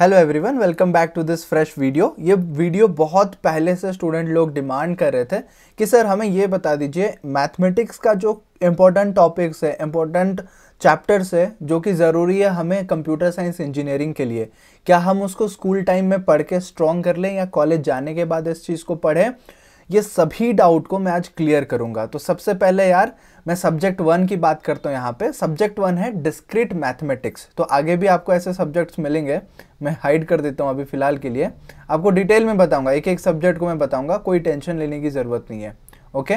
Hello everyone welcome back to this fresh video ये video बहुत पहले से स्टूडेंट लोग डिमांड कर रहे थे कि सर हमें ये बता दीजिए मैथमेटिक्स का जो इम्पोर्टेंट टॉपिक्स है इम्पोर्टेंट चैप्टर्स है जो कि ज़रूरी है हमें कंप्यूटर साइंस इंजीनियरिंग के लिए क्या हम उसको स्कूल टाइम में पढ़ के स्ट्रॉन्ग कर लें या कॉलेज जाने के बाद इस चीज़ को पढ़ें ये सभी डाउट को मैं आज क्लियर करूँगा तो सबसे पहले यार मैं सब्जेक्ट वन की बात करता हूँ यहाँ पे सब्जेक्ट वन है डिस्क्रीट मैथमेटिक्स तो आगे भी आपको ऐसे सब्जेक्ट्स मिलेंगे मैं हाइड कर देता हूँ अभी फ़िलहाल के लिए आपको डिटेल में बताऊँगा एक एक सब्जेक्ट को मैं बताऊँगा कोई टेंशन लेने की ज़रूरत नहीं है ओके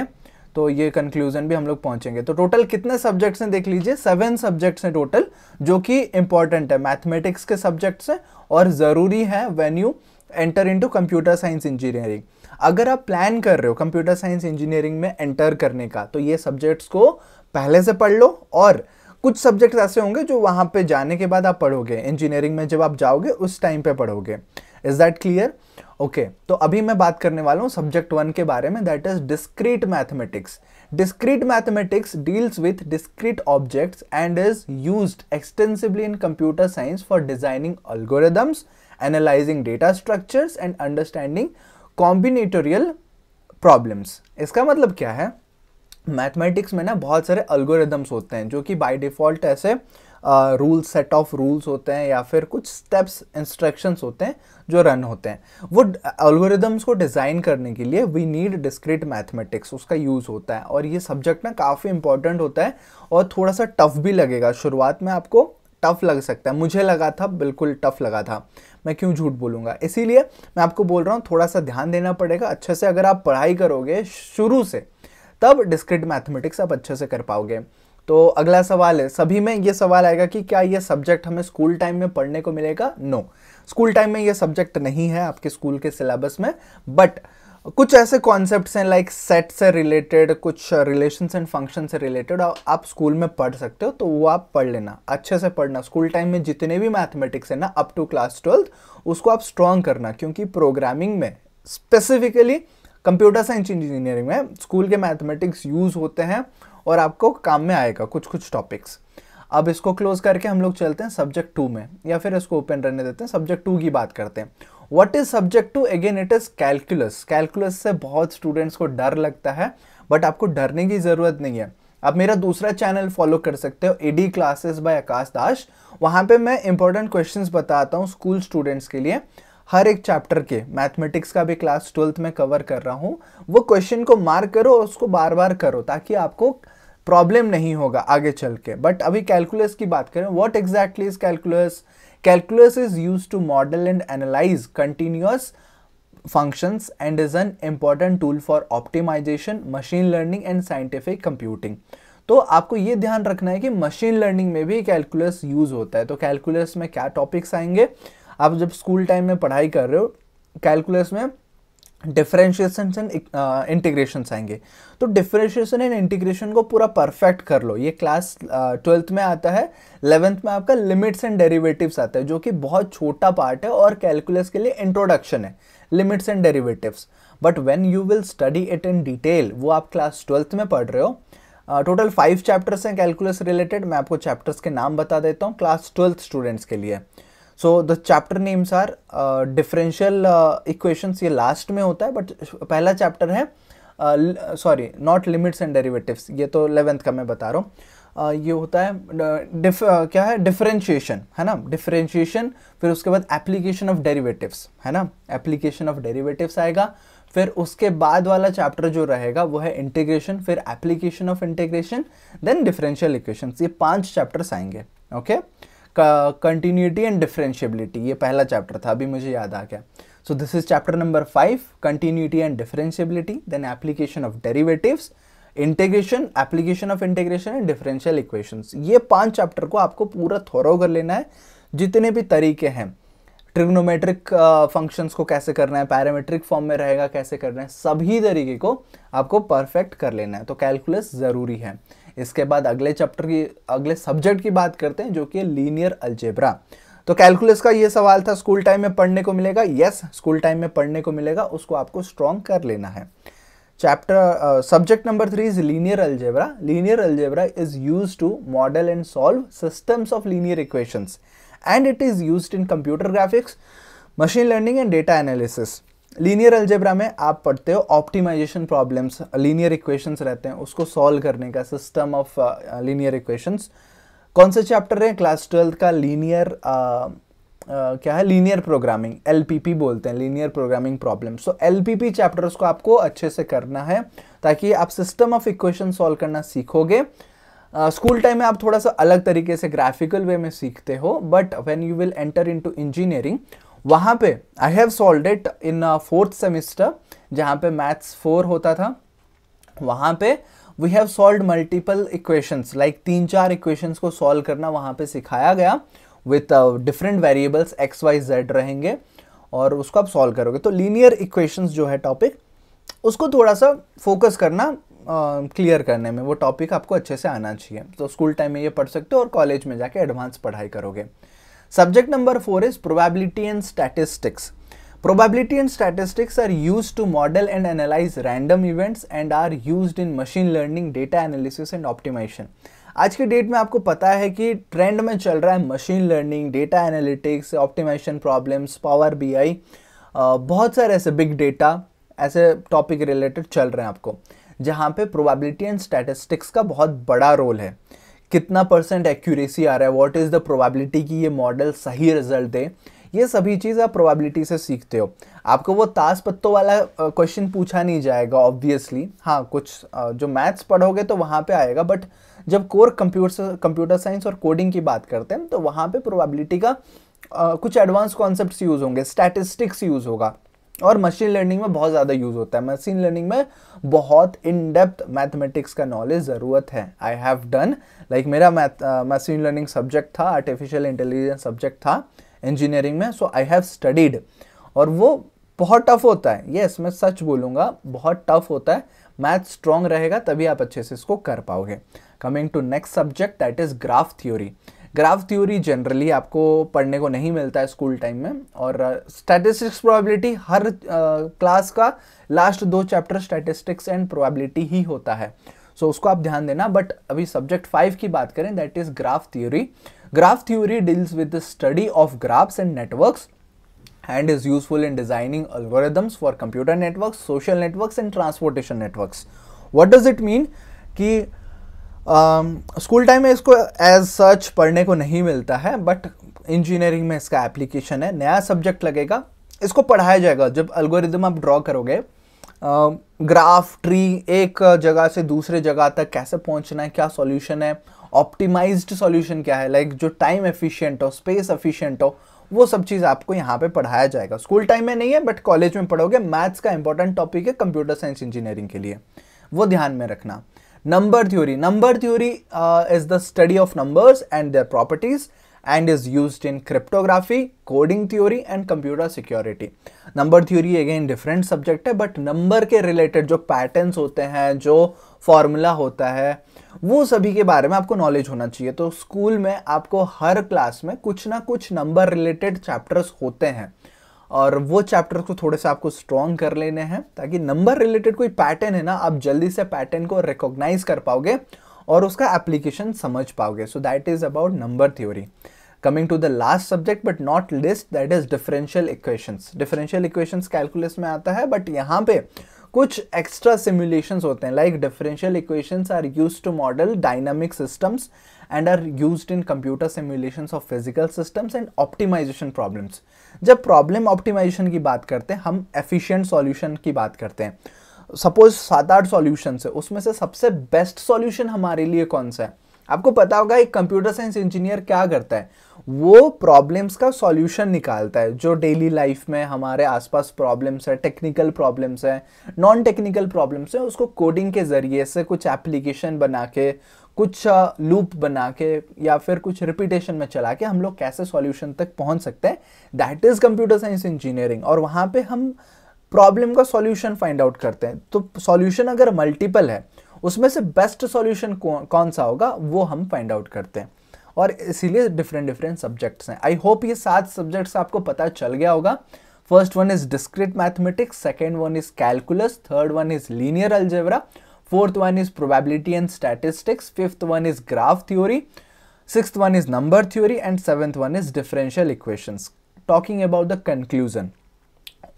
तो ये कंक्लूजन भी हम लोग पहुंचेंगे तो टोटल कितने सब्जेक्ट्स हैं देख लीजिए सेवन सब्जेक्ट्स हैं टोटल जो कि इंपॉर्टेंट है मैथमेटिक्स के सब्जेक्ट्स हैं और ज़रूरी है when you enter into computer science engineering अगर आप प्लान कर रहे हो कंप्यूटर साइंस इंजीनियरिंग में एंटर करने का तो ये सब्जेक्ट्स को पहले से पढ़ लो और कुछ सब्जेक्ट्स ऐसे होंगे जो वहाँ पे जाने के बाद आप पढ़ोगे इंजीनियरिंग में जब आप जाओगे उस टाइम पे पढ़ोगे इज दैट क्लियर ओके तो अभी मैं बात करने वाला हूँ सब्जेक्ट वन के बारे में that is discrete mathematics discrete mathematics deals with discrete objects and is use extensively in computer science for designing algorithms analysing data structures and understanding combinatorial problems इसका मतलब क्या है मैथमेटिक्स में ना बहुत सारे अल्गोरिदम्स होते हैं जो कि बाय डिफ़ॉल्ट ऐसे रूल सेट ऑफ रूल्स होते हैं या फिर कुछ स्टेप्स इंस्ट्रक्शंस होते हैं जो रन होते हैं वो अल्गोरिदम्स को डिज़ाइन करने के लिए वी नीड डिस्क्रिट मैथमेटिक्स उसका यूज़ होता है और ये सब्जेक्ट ना काफ़ी इंपॉर्टेंट होता है और थोड़ा सा टफ भी लगेगा शुरुआत में आपको टफ लग सकता है मुझे लगा था बिल्कुल टफ लगा था मैं क्यों झूठ बोलूँगा इसीलिए मैं आपको बोल रहा हूँ थोड़ा सा ध्यान देना पड़ेगा अच्छे से अगर आप पढ़ाई करोगे शुरू से तब डिस्क्रिट मैथमेटिक्स आप अच्छे से कर पाओगे तो अगला सवाल है सभी में ये सवाल आएगा कि क्या ये सब्जेक्ट हमें स्कूल टाइम में पढ़ने को मिलेगा नो स्कूल टाइम में ये सब्जेक्ट नहीं है आपके स्कूल के सिलेबस में बट कुछ ऐसे कॉन्सेप्ट हैं लाइक सेट से रिलेटेड कुछ रिलेशन एंड फंक्शन से रिलेटेड आप स्कूल में पढ़ सकते हो तो वो आप पढ़ लेना अच्छे से पढ़ना स्कूल टाइम में जितने भी मैथमेटिक्स हैं ना अप टू क्लास ट्वेल्थ उसको आप स्ट्रॉन्ग करना क्योंकि प्रोग्रामिंग में स्पेसिफिकली कंप्यूटर साइंस इंजीनियरिंग में स्कूल के मैथमेटिक्स यूज़ होते हैं और आपको काम में आएगा कुछ कुछ टॉपिक्स अब इसको क्लोज करके हम लोग चलते हैं सब्जेक्ट टू में या फिर इसको ओपन रहने देते हैं सब्जेक्ट टू की बात करते हैं what is subject two again it is calculus calculus से बहुत स्टूडेंट्स को डर लगता है बट आपको डरने की जरूरत नहीं है आप मेरा दूसरा चैनल फॉलो कर सकते हो AD classes by Akash Das वहां पे मैं इंपॉर्टेंट क्वेश्चंस बताता हूँ स्कूल स्टूडेंट्स के लिए हर एक चैप्टर के मैथमेटिक्स का भी क्लास ट्वेल्थ में कवर कर रहा हूँ वो क्वेश्चन को मार्क करो और उसको बार बार करो ताकि आपको प्रॉब्लम नहीं होगा आगे चल के बट अभी कैलकुलस की बात करें what exactly is calculus Calculus is used to model and analyze continuous functions and is an important tool for optimization, machine learning and scientific computing. तो आपको ये ध्यान रखना है कि मशीन लर्निंग में भी कैलकुलस यूज़ होता है तो कैलकुलस में क्या टॉपिक्स आएंगे आप जब स्कूल टाइम में पढ़ाई कर रहे हो कैलकुलस में डिफ्रेंशिएशन एंड इंटीग्रेशन आएंगे तो डिफ्रेंशिएशन एंड इंटीग्रेशन को पूरा परफेक्ट कर लो ये क्लास ट्वेल्थ uh, में आता है इलेवेंथ में आपका लिमिट्स एंड डेरिवेटिव्स आता है जो कि बहुत छोटा पार्ट है और कैलकुलस के लिए इंट्रोडक्शन है limits and derivatives but when you will study it in detail वो आप क्लास ट्वेल्थ में पढ़ रहे हो टोटल फाइव चैप्टर्स हैं कैलकुलस रिलेटेड मैं आपको चैप्टर्स के नाम बता देता हूँ क्लास ट्वेल्थ स्टूडेंट्स के लिए so the chapter names are differential equations ये लास्ट में होता है बट पहला चैप्टर है sorry not limits and derivatives ये तो इलेवेंथ का मैं बता रहा हूँ Uh, ये होता है डिफ uh, uh, क्या है डिफरेंशिएशन है ना डिफरेंशिएशन फिर उसके बाद एप्लीकेशन ऑफ डेरिवेटिव्स है ना एप्लीकेशन ऑफ डेरिवेटिव्स आएगा फिर उसके बाद वाला चैप्टर जो रहेगा वो है इंटीग्रेशन फिर application of integration then differential equation ये पांच चैप्टर्स आएंगे okay okay? Continuity and differentiability ये पहला चैप्टर था अभी मुझे याद आ गया so this is chapter number five continuity and differentiability then application of derivatives integration application of integration and differential equations ये पांच चैप्टर को आपको पूरा थोरो कर लेना है जितने भी तरीके हैं ट्रिग्नोमेट्रिक फंक्शंस uh, को कैसे करना है पैरामेट्रिक फॉर्म में रहेगा कैसे करना है सभी तरीके को आपको परफेक्ट कर लेना है तो कैलकुलस ज़रूरी है इसके बाद अगले चैप्टर की अगले सब्जेक्ट की बात करते हैं जो कि लीनियर अल्जेब्रा तो कैलकुलस का ये सवाल था स्कूल टाइम में पढ़ने को मिलेगा यस स्कूल टाइम में पढ़ने को मिलेगा उसको आपको स्ट्रॉन्ग कर लेना है chapter subject number three is linear algebra linear algebra is use to model and solve systems of linear equations and it is use in computer graphics machine learning and data analysis linear algebra में आप पढ़ते हो optimisation problems linear equations रहते हैं उसको solve करने का system of linear equations कौन से चैप्टर है क्लास ट्वेल्थ का लीनियर uh, uh, क्या है लीनियर प्रोग्रामिंग एल बोलते हैं linear programming problem so L chapters को आपको अच्छे से करना है ताकि आप सिस्टम ऑफ इक्वेशन सॉल्व करना सीखोगे स्कूल uh, टाइम में आप थोड़ा सा अलग तरीके से ग्राफिकल वे में सीखते हो but when you will enter into engineering वहाँ पे I have solve it in fourth semester जहाँ पे मैथ्स फोर होता था वहाँ पे we have solve multiple equations like तीन चार इक्वेशंस को सॉल्व करना वहाँ पे सिखाया गया with different variables X Y Z रहेंगे और उसको आप सॉल्व करोगे तो लीनियर इक्वेशंस जो है टॉपिक उसको थोड़ा सा फोकस करना क्लियर uh, करने में वो टॉपिक आपको अच्छे से आना चाहिए तो स्कूल टाइम में ये पढ़ सकते हो और कॉलेज में जाके एडवांस पढ़ाई करोगे Subject number 4 is probability and statistics. Probability and statistics are used to model and analyze random events and are used in machine learning, data analysis and optimization. आज के डेट में आपको पता है कि ट्रेंड में चल रहा है machine learning data analytics optimisation problems power BI बहुत सारे ऐसे बिग डेटा ऐसे टॉपिक रिलेटेड चल रहे हैं आपको जहाँ पे प्रोबेबिलिटी एंड स्टैटिस्टिक्स का बहुत बड़ा रोल है कितना परसेंट एक्यूरेसी आ रहा है व्हाट इज़ द प्रोबेबिलिटी कि ये मॉडल सही रिजल्ट दे ये सभी चीज़ आप प्रोबेबिलिटी से सीखते हो आपको वो ताश पत्तों वाला क्वेश्चन पूछा नहीं जाएगा ऑब्वियसली हाँ कुछ जो मैथ्स पढ़ोगे तो वहाँ पे आएगा बट जब कोर कंप्यूटर कंप्यूटर साइंस और कोडिंग की बात करते हैं तो वहाँ पे प्रोबेबिलिटी का कुछ एडवांस कॉन्सेप्ट्स यूज़ होंगे स्टैटिस्टिक्स यूज़ होगा और मशीन लर्निंग में बहुत ज़्यादा यूज़ होता है मशीन लर्निंग में बहुत इन डेप्थ मैथमेटिक्स का नॉलेज ज़रूरत है आई हैव डन लाइक मेरा मैथ मशीन लर्निंग सब्जेक्ट था आर्टिफिशियल इंटेलिजेंस सब्जेक्ट था इंजीनियरिंग में सो आई हैव स्टडीड और वो बहुत टफ होता है ये yes, मैं सच बोलूँगा बहुत टफ होता है मैथ स्ट्रॉन्ग रहेगा तभी आप अच्छे से इसको कर पाओगे coming to next subject that is graph theory graph theory generally आपको पढ़ने को नहीं मिलता है स्कूल टाइम में और स्टैटिस्टिक्स uh, प्रोबेबिलिटी हर क्लास uh, का लास्ट दो चैप्टर स्टैटिस्टिक्स एंड प्रोबेबिलिटी ही होता है सो so, उसको आप ध्यान देना बट अभी सब्जेक्ट फाइव की बात करें that is graph theory graph theory deals with the study of graphs and networks and is useful in designing algorithms for computer network social network and transportation network what does it mean कि school um, time में इसको as such पढ़ने को नहीं मिलता है but engineering में इसका एप्लीकेशन है नया सब्जेक्ट लगेगा इसको पढ़ाया जाएगा जब अल्गोरिदम आप ड्रॉ करोगे ग्राफ um, ट्री एक जगह से दूसरे जगह तक कैसे पहुंचना है क्या सॉल्यूशन है ऑप्टिमाइज्ड सॉल्यूशन क्या है लाइक like, जो टाइम एफिशिएंट हो स्पेस एफिशिएंट हो वो सब चीज़ आपको यहाँ पे पढ़ाया जाएगा स्कूल टाइम में नहीं है बट कॉलेज में पढ़ोगे मैथ्स का इंपॉर्टेंट टॉपिक है कंप्यूटर साइंस इंजीनियरिंग के लिए वो ध्यान में रखना number theory number theory uh, is the study of numbers and their properties and is used in cryptography coding theory and computer security number theory again different subject है but number के related जो patterns होते हैं जो formula होता है वो सभी के बारे में आपको knowledge होना चाहिए तो स्कूल में आपको हर क्लास में कुछ ना कुछ number related chapters होते हैं और वो चैप्टर को थोड़े से आपको स्ट्रॉन्ग कर लेने हैं ताकि नंबर रिलेटेड कोई पैटर्न है ना आप जल्दी से पैटर्न को रिकॉग्नाइज कर पाओगे और उसका एप्लीकेशन समझ पाओगे so that is about number theory coming to the last subject but not least that is differential equations differential equations calculus में आता है बट यहाँ पे कुछ एक्स्ट्रा सिमुलेशंस होते हैं like differential equations are used to model dynamic systems and are used in computer simulations of physical systems and optimization problems जब problem optimization की बात करते हैं हम एफिशिएंट सॉल्यूशन की बात करते हैं सपोज सात आठ सॉल्यूशन है उसमें से सबसे बेस्ट सॉल्यूशन हमारे लिए कौन सा है आपको पता होगा एक कंप्यूटर साइंस इंजीनियर क्या करता है वो प्रॉब्लम्स का सॉल्यूशन निकालता है जो डेली लाइफ में हमारे आसपास प्रॉब्लम्स है टेक्निकल प्रॉब्लम्स है नॉन टेक्निकल प्रॉब्लम्स है उसको कोडिंग के ज़रिए से कुछ एप्लीकेशन बना के कुछ लूप बना के या फिर कुछ रिपीटेशन में चला के हम लोग कैसे सॉल्यूशन तक पहुंच सकते हैं that is computer science engineering और वहाँ पे हम प्रॉब्लम का सॉल्यूशन फाइंड आउट करते हैं तो सॉल्यूशन अगर मल्टीपल है उसमें से बेस्ट सॉल्यूशन कौन सा होगा वो हम फाइंड आउट करते हैं और इसीलिए डिफरेंट डिफरेंट सब्जेक्ट्स हैं आई होप ये सात सब्जेक्ट्स आपको पता चल गया होगा first one is discrete mathematics second one is calculus third one is linear algebra fourth one is probability and statistics fifth one is graph theory sixth one is number theory and seventh one is differential equations talking about the conclusion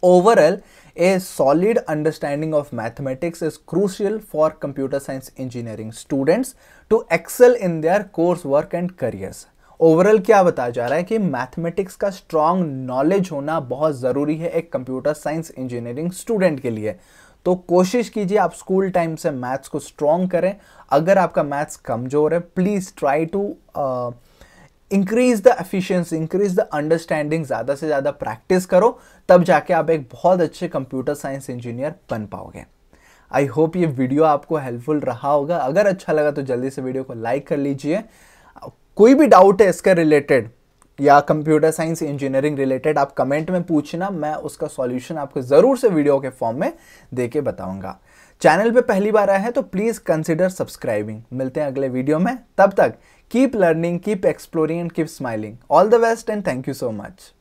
Overall, a solid understanding of mathematics is crucial for computer science engineering students to excel in their coursework and careers. Overall क्या बताया जा रहा है कि mathematics का strong knowledge होना बहुत ज़रूरी है एक कंप्यूटर साइंस इंजीनियरिंग स्टूडेंट के लिए तो कोशिश कीजिए आप स्कूल टाइम से मैथ्स को स्ट्रांग करें अगर आपका मैथ्स कमज़ोर है please try to increase the efficiency increase the understanding ज़्यादा से ज़्यादा प्रैक्टिस करो तब जाके आप एक बहुत अच्छे कंप्यूटर साइंस इंजीनियर बन पाओगे आई होप ये वीडियो आपको हेल्पफुल रहा होगा अगर अच्छा लगा तो जल्दी से वीडियो को लाइक कर लीजिए कोई भी डाउट है इसके रिलेटेड या कंप्यूटर साइंस इंजीनियरिंग रिलेटेड आप कमेंट में पूछना मैं उसका सॉल्यूशन आपको ज़रूर से वीडियो के फॉर्म में दे के बताऊँगा चैनल पे पहली बार आए हैं तो प्लीज़ कंसिडर सब्सक्राइबिंग मिलते हैं अगले वीडियो में तब तक Keep learning, keep exploring, and keep smiling. All the best, and thank you so much.